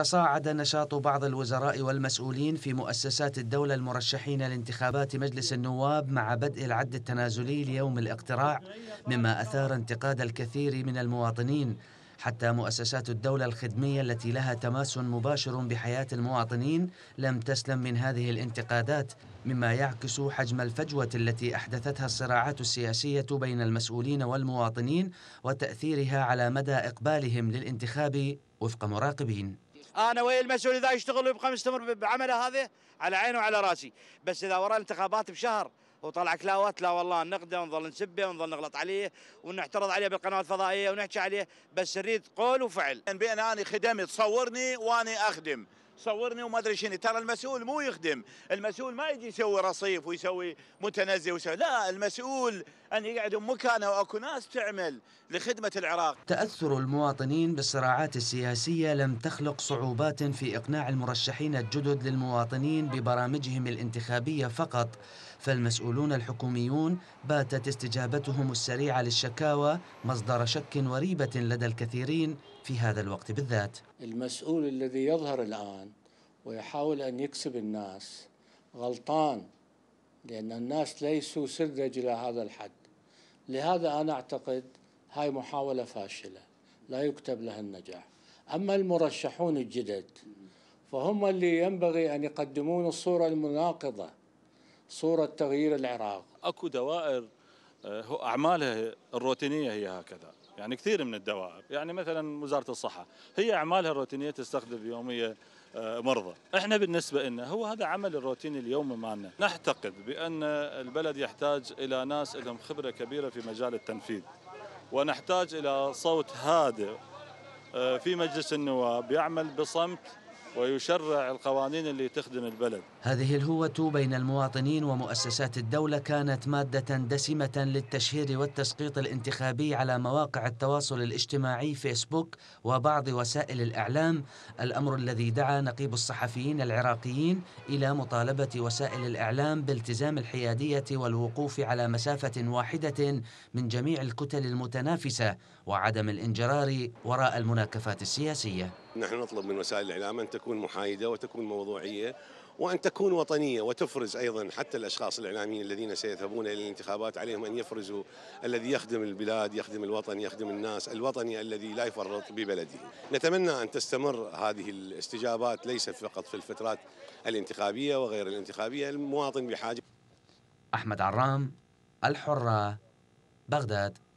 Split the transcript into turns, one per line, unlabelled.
تصاعد نشاط بعض الوزراء والمسؤولين في مؤسسات الدولة المرشحين لانتخابات مجلس النواب مع بدء العد التنازلي ليوم الاقتراع مما أثار انتقاد الكثير من المواطنين حتى مؤسسات الدولة الخدمية التي لها تماس مباشر بحياة المواطنين لم تسلم من هذه الانتقادات مما يعكس حجم الفجوة التي أحدثتها الصراعات السياسية بين المسؤولين والمواطنين وتأثيرها على مدى إقبالهم للانتخاب وفق مراقبين انا ويا المسؤول اذا يشتغل ويبقى مستمر بعمله هذا على عينه وعلى راسي بس اذا وراء الانتخابات بشهر وطلع كلاوات لا والله نقده ونظل نسبه ونظل نغلط عليه
ونعترض عليه بالقنوات الفضائيه ونحكي عليه بس نريد قول وفعل بان اني خدمت صورني واني اخدم صورني وما ادري شنو ترى المسؤول مو يخدم المسؤول ما يجي يسوي رصيف ويسوي متنزه ويسوي لا المسؤول ان يقعد مكانه واكو ناس تعمل لخدمه العراق
تاثر المواطنين بالصراعات السياسيه لم تخلق صعوبات في اقناع المرشحين الجدد للمواطنين ببرامجهم الانتخابيه فقط فالمسؤولون الحكوميون باتت استجابتهم السريعه للشكاوى مصدر شك وريبه لدى الكثيرين في هذا الوقت بالذات
المسؤول الذي يظهر الآن ويحاول أن يكسب الناس غلطان لأن الناس ليسوا سذج إلى هذا الحد لهذا أنا أعتقد هاي محاولة فاشلة لا يكتب لها النجاح أما المرشحون الجدد فهم اللي ينبغي أن يقدمون الصورة المناقضة صورة تغيير العراق
أكو دوائر آه، اعمالها الروتينيه هي هكذا يعني كثير من الدوائر يعني مثلا وزاره الصحه هي اعمالها الروتينيه تستخدم يوميه آه، مرضى احنا بالنسبه لنا هو هذا عمل الروتين اليومي مالنا نعتقد بان البلد يحتاج الى ناس لهم خبره كبيره في مجال التنفيذ ونحتاج الى صوت هادئ آه، في مجلس النواب يعمل بصمت ويشرع القوانين اللي تخدم البلد
هذه الهوة بين المواطنين ومؤسسات الدولة كانت مادة دسمة للتشهير والتسقيط الانتخابي على مواقع التواصل الاجتماعي فيسبوك وبعض وسائل الإعلام الأمر الذي دعا نقيب الصحفيين العراقيين إلى مطالبة وسائل الإعلام بالتزام الحيادية والوقوف على مسافة واحدة من جميع الكتل المتنافسة وعدم الانجرار وراء المناكفات السياسية
نحن نطلب من وسائل الإعلام أن تكون محايدة وتكون موضوعية وأن تكون وطنية وتفرز أيضا حتى الأشخاص الإعلاميين الذين سيذهبون إلى الانتخابات عليهم أن يفرزوا الذي يخدم البلاد يخدم الوطن يخدم الناس الوطني الذي لا يفرط ببلده نتمنى أن تستمر هذه الاستجابات ليست فقط في الفترات الانتخابية وغير الانتخابية المواطن بحاجة
أحمد عرام الحرة بغداد